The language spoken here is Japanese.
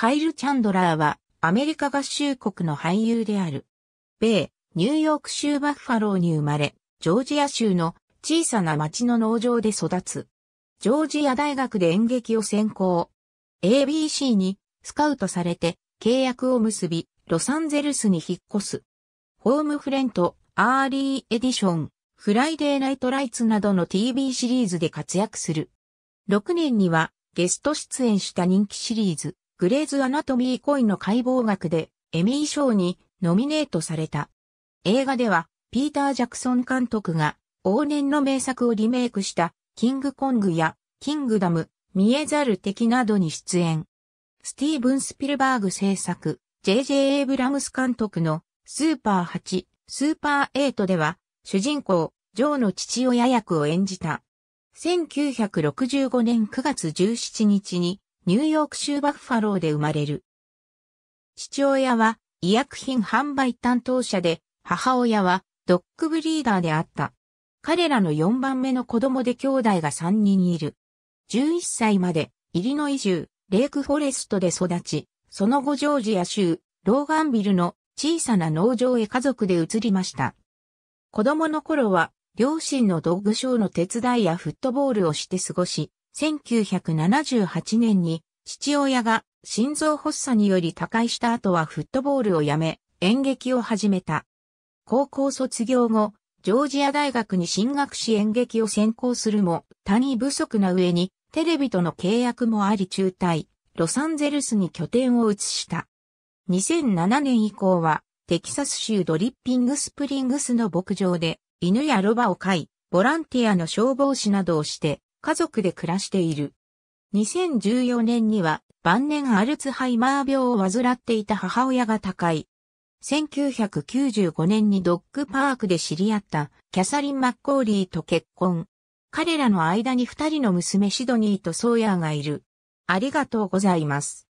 カイル・チャンドラーはアメリカ合衆国の俳優である。米、ニューヨーク州バッファローに生まれ、ジョージア州の小さな町の農場で育つ。ジョージア大学で演劇を専攻。ABC にスカウトされて契約を結び、ロサンゼルスに引っ越す。ホームフレント、アーリーエディション、フライデーナイトライツなどの TV シリーズで活躍する。6年にはゲスト出演した人気シリーズ、グレーズ・アナトミー・コンの解剖学でエミー賞にノミネートされた。映画では、ピーター・ジャクソン監督が往年の名作をリメイクしたキングコングやキングダム、見えざる敵などに出演。スティーブン・スピルバーグ制作、J.J. エイブラムス監督のスーパー8、スーパー8では、主人公、ジョーの父親役を演じた。1965年9月17日にニューヨーク州バッファローで生まれる。父親は医薬品販売担当者で、母親はドッグブリーダーであった。彼らの4番目の子供で兄弟が3人いる。11歳まで、イリノイ州、レイクフォレストで育ち、その後ジョージア州、ローガンビルの小さな農場へ家族で移りました。子供の頃は、両親のドッグショーの手伝いやフットボールをして過ごし、1978年に父親が心臓発作により他界した後はフットボールをやめ、演劇を始めた。高校卒業後、ジョージア大学に進学し演劇を専攻するも、他に不足な上に、テレビとの契約もあり中退、ロサンゼルスに拠点を移した。2007年以降は、テキサス州ドリッピングスプリングスの牧場で、犬やロバを飼い、ボランティアの消防士などをして、家族で暮らしている。2014年には晩年アルツハイマー病を患っていた母親が高い。1995年にドッグパークで知り合ったキャサリン・マッコーリーと結婚。彼らの間に二人の娘シドニーとソーヤーがいる。ありがとうございます。